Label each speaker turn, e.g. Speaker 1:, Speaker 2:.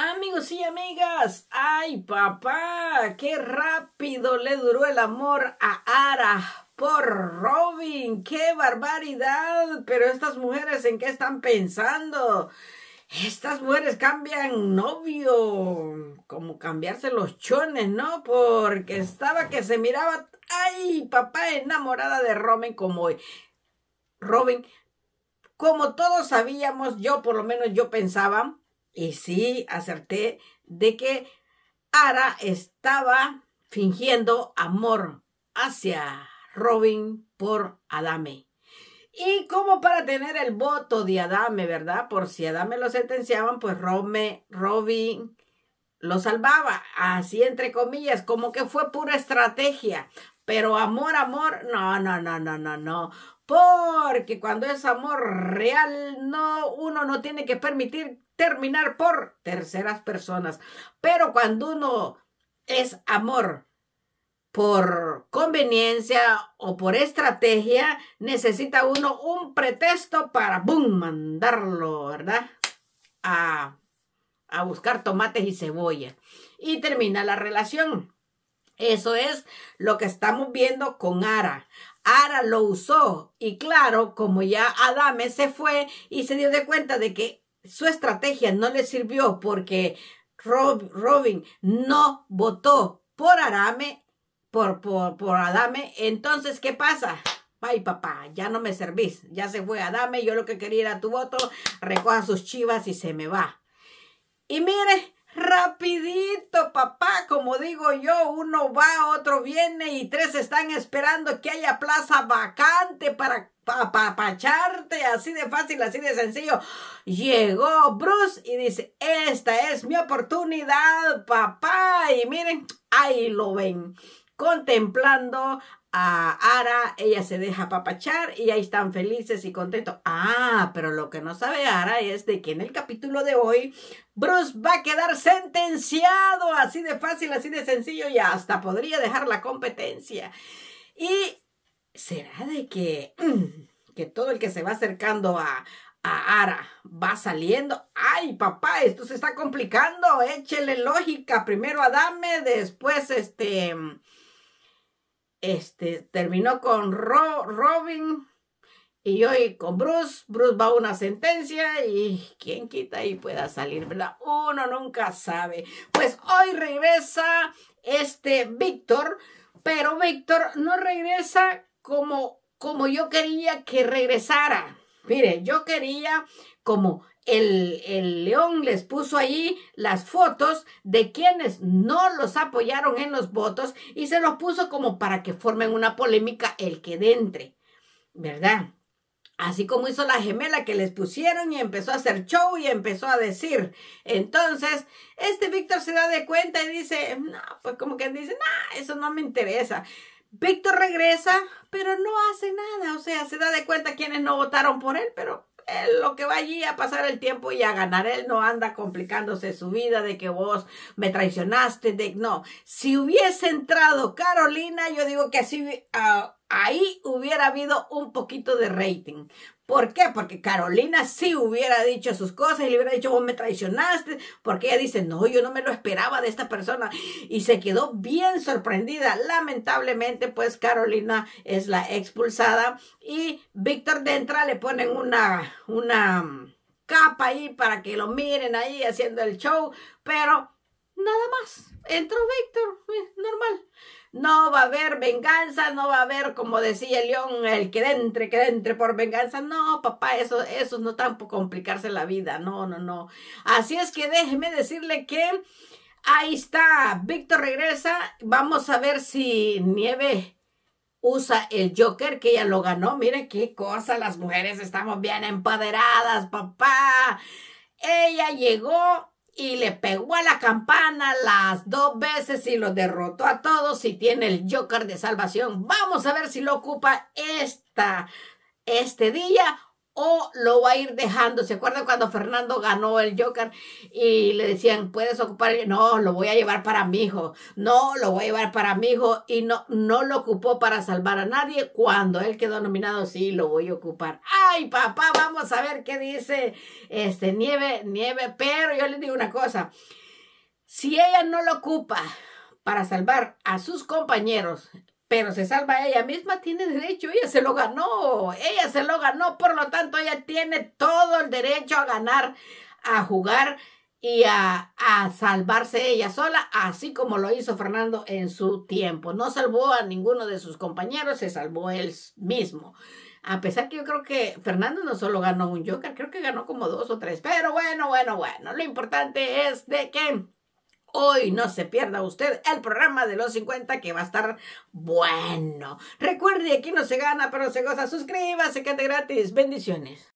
Speaker 1: Amigos y amigas, ay papá, qué rápido le duró el amor a Ara por Robin, qué barbaridad, pero estas mujeres en qué están pensando. Estas mujeres cambian novio, como cambiarse los chones, ¿no? Porque estaba que se miraba, ay papá, enamorada de Robin como Robin, como todos sabíamos, yo por lo menos yo pensaba y sí, acerté de que Ara estaba fingiendo amor hacia Robin por Adame. Y como para tener el voto de Adame, ¿verdad? Por si Adame lo sentenciaban, pues Robin lo salvaba, así entre comillas, como que fue pura estrategia pero amor, amor, no, no, no, no, no, no. Porque cuando es amor real, no, uno no tiene que permitir terminar por terceras personas. Pero cuando uno es amor por conveniencia o por estrategia, necesita uno un pretexto para, ¡boom!, mandarlo, ¿verdad? A, a buscar tomates y cebolla. Y termina la relación. Eso es lo que estamos viendo con Ara. Ara lo usó y claro, como ya Adame se fue y se dio de cuenta de que su estrategia no le sirvió porque Robin no votó por Arame, por, por, por Adame, entonces ¿qué pasa? Ay, papá, ya no me servís, ya se fue Adame, yo lo que quería era tu voto, recoja sus chivas y se me va. Y mire, digo yo, uno va, otro viene y tres están esperando que haya plaza vacante para apapacharte, así de fácil, así de sencillo. Llegó Bruce y dice, esta es mi oportunidad, papá. Y miren, ahí lo ven contemplando a Ara, ella se deja papachar y ahí están felices y contentos. Ah, pero lo que no sabe Ara es de que en el capítulo de hoy Bruce va a quedar sentenciado, así de fácil, así de sencillo y hasta podría dejar la competencia. Y será de que, que todo el que se va acercando a, a Ara va saliendo. Ay, papá, esto se está complicando. Échele lógica. Primero a Dame, después este... Este, terminó con Robin y hoy con Bruce. Bruce va a una sentencia y quién quita y pueda salir, ¿verdad? Uno nunca sabe. Pues hoy regresa este Víctor, pero Víctor no regresa como, como yo quería que regresara. Mire, yo quería como el, león les puso allí las fotos de quienes no los apoyaron en los votos y se los puso como para que formen una polémica el que entre, ¿verdad? Así como hizo la gemela que les pusieron y empezó a hacer show y empezó a decir. Entonces, este Víctor se da de cuenta y dice, no, pues como que dice, no, eso no me interesa. Víctor regresa, pero no hace nada, o sea, se da de cuenta quienes no votaron por él, pero lo que va allí a pasar el tiempo y a ganar. Él no anda complicándose su vida de que vos me traicionaste. De, no, si hubiese entrado Carolina, yo digo que así ah, ahí hubiera habido un poquito de rating. ¿Por qué? Porque Carolina sí hubiera dicho sus cosas y le hubiera dicho, vos me traicionaste, porque ella dice, no, yo no me lo esperaba de esta persona y se quedó bien sorprendida. Lamentablemente, pues Carolina es la expulsada y Víctor entrada le ponen una, una mm, capa ahí para que lo miren ahí haciendo el show, pero nada más. Entró Víctor, eh, normal no va a haber venganza, no va a haber, como decía el León, el que entre, que entre por venganza. No, papá, eso, eso no por complicarse la vida, no, no, no. Así es que déjeme decirle que ahí está, Víctor regresa, vamos a ver si Nieve usa el Joker que ella lo ganó. Miren qué cosa, las mujeres estamos bien empoderadas, papá. Ella llegó y le pegó a la campana las dos veces y lo derrotó a todos y tiene el Joker de salvación. Vamos a ver si lo ocupa esta, este día o lo va a ir dejando. ¿Se acuerdan cuando Fernando ganó el Joker y le decían, puedes ocupar? No, lo voy a llevar para mi hijo. No, lo voy a llevar para mi hijo. Y no, no lo ocupó para salvar a nadie. Cuando él quedó nominado, sí, lo voy a ocupar. Ay, papá, vamos a ver qué dice este Nieve, Nieve. Pero yo le digo una cosa. Si ella no lo ocupa para salvar a sus compañeros pero se salva ella misma, tiene derecho, ella se lo ganó, ella se lo ganó, por lo tanto ella tiene todo el derecho a ganar, a jugar y a, salvarse ella sola, así como lo hizo Fernando en su tiempo. No salvó a ninguno de sus compañeros, se salvó él mismo. A pesar que yo creo que Fernando no solo ganó un Joker, creo que ganó como dos o tres. Pero bueno, bueno, bueno. Lo importante es de que Hoy no se pierda usted el programa de los 50 que va a estar bueno. Recuerde, aquí no se gana, pero se goza. Suscríbase, quédate gratis. Bendiciones.